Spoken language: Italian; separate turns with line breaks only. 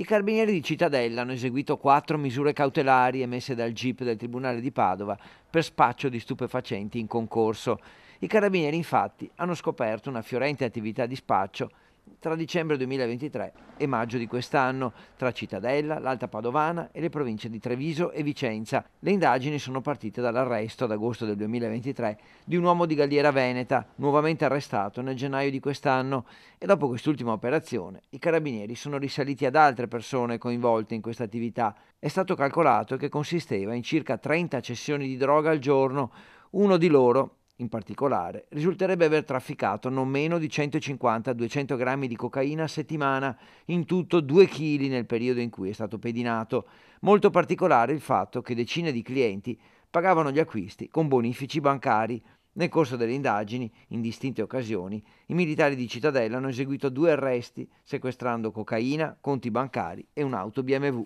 I carabinieri di Cittadella hanno eseguito quattro misure cautelari emesse dal GIP del Tribunale di Padova per spaccio di stupefacenti in concorso. I carabinieri infatti hanno scoperto una fiorente attività di spaccio tra dicembre 2023 e maggio di quest'anno tra Cittadella, l'Alta Padovana e le province di Treviso e Vicenza. Le indagini sono partite dall'arresto ad agosto del 2023 di un uomo di Galliera Veneta, nuovamente arrestato nel gennaio di quest'anno e dopo quest'ultima operazione i carabinieri sono risaliti ad altre persone coinvolte in questa attività. È stato calcolato che consisteva in circa 30 cessioni di droga al giorno, uno di loro in particolare, risulterebbe aver trafficato non meno di 150-200 grammi di cocaina a settimana, in tutto 2 kg nel periodo in cui è stato pedinato. Molto particolare il fatto che decine di clienti pagavano gli acquisti con bonifici bancari. Nel corso delle indagini, in distinte occasioni, i militari di Cittadella hanno eseguito due arresti, sequestrando cocaina, conti bancari e un'auto BMW.